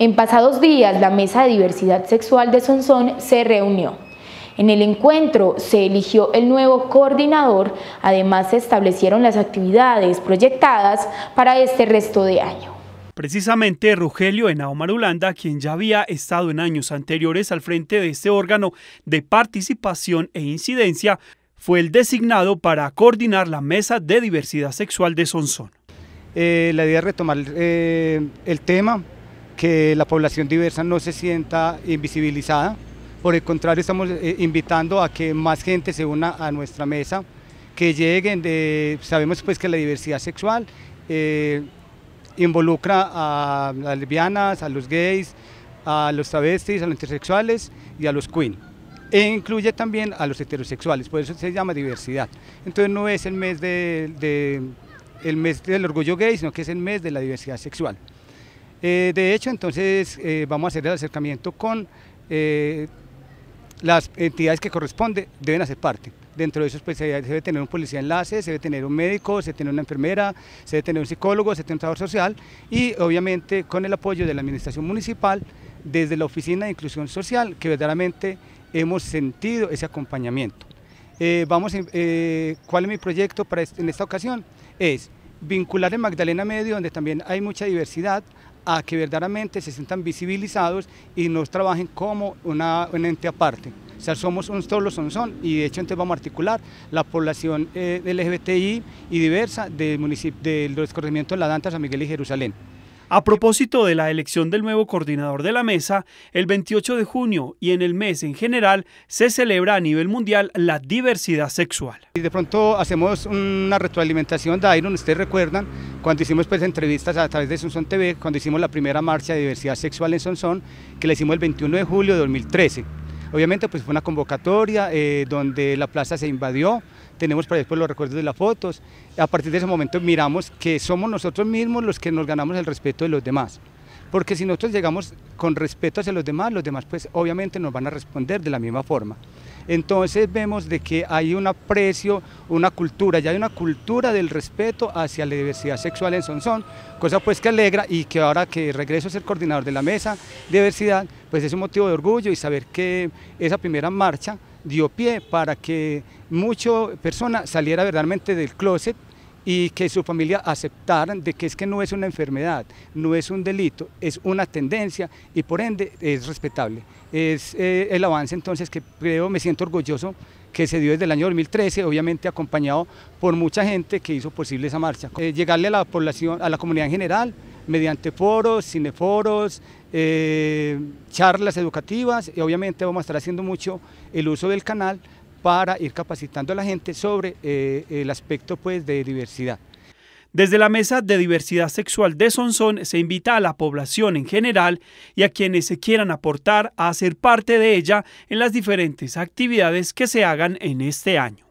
En pasados días, la Mesa de Diversidad Sexual de Sonsón se reunió. En el encuentro se eligió el nuevo coordinador, además se establecieron las actividades proyectadas para este resto de año. Precisamente Rogelio Enao Marulanda, quien ya había estado en años anteriores al frente de este órgano de participación e incidencia, fue el designado para coordinar la Mesa de Diversidad Sexual de Sonsón. Eh, la idea es retomar eh, el tema, que la población diversa no se sienta invisibilizada. Por el contrario, estamos eh, invitando a que más gente se una a nuestra mesa, que lleguen de, sabemos pues que la diversidad sexual eh, involucra a las lesbianas, a los gays, a los travestis, a los intersexuales y a los queen. E incluye también a los heterosexuales, por eso se llama diversidad. Entonces no es el mes, el mes del orgullo gay, sino que es el mes de la diversidad sexual. Eh, de hecho, entonces eh, vamos a hacer el acercamiento con eh, las entidades que corresponde, deben hacer parte. Dentro de eso pues, se debe tener un policía enlace, se debe tener un médico, se debe tener una enfermera, se debe tener un psicólogo, se debe tener un trabajador social y obviamente con el apoyo de la administración municipal desde la Oficina de Inclusión Social que verdaderamente hemos sentido ese acompañamiento. vamos, ¿Cuál es mi proyecto para en esta ocasión? Es vincular en Magdalena Medio, donde también hay mucha diversidad, a que verdaderamente se sientan visibilizados y nos trabajen como una, un ente aparte. O sea, somos un solo son son y de hecho entonces vamos a articular la población eh, LGBTI y diversa del municipio del de la Danta, San Miguel y Jerusalén. A propósito de la elección del nuevo coordinador de la mesa, el 28 de junio y en el mes en general se celebra a nivel mundial la diversidad sexual. Y de pronto hacemos una retroalimentación, de Iron, ustedes recuerdan cuando hicimos pues, entrevistas a través de Sonson TV, cuando hicimos la primera marcha de diversidad sexual en Sonson, que la hicimos el 21 de julio de 2013. Obviamente pues fue una convocatoria eh, donde la plaza se invadió, tenemos para después pues, los recuerdos de las fotos, a partir de ese momento miramos que somos nosotros mismos los que nos ganamos el respeto de los demás, porque si nosotros llegamos con respeto hacia los demás, los demás pues obviamente nos van a responder de la misma forma. Entonces vemos de que hay un aprecio, una cultura, ya hay una cultura del respeto hacia la diversidad sexual en Sonsón, cosa pues que alegra y que ahora que regreso a ser coordinador de la mesa de diversidad, pues es un motivo de orgullo y saber que esa primera marcha dio pie para que mucha personas saliera verdaderamente del closet y que su familia aceptaran de que es que no es una enfermedad, no es un delito, es una tendencia y por ende es respetable. Es eh, el avance entonces que creo, me siento orgulloso que se dio desde el año 2013, obviamente acompañado por mucha gente que hizo posible esa marcha. Eh, llegarle a la población, a la comunidad en general, mediante foros, cineforos, eh, charlas educativas y obviamente vamos a estar haciendo mucho el uso del canal para ir capacitando a la gente sobre eh, el aspecto pues, de diversidad. Desde la Mesa de Diversidad Sexual de Sonsón se invita a la población en general y a quienes se quieran aportar a ser parte de ella en las diferentes actividades que se hagan en este año.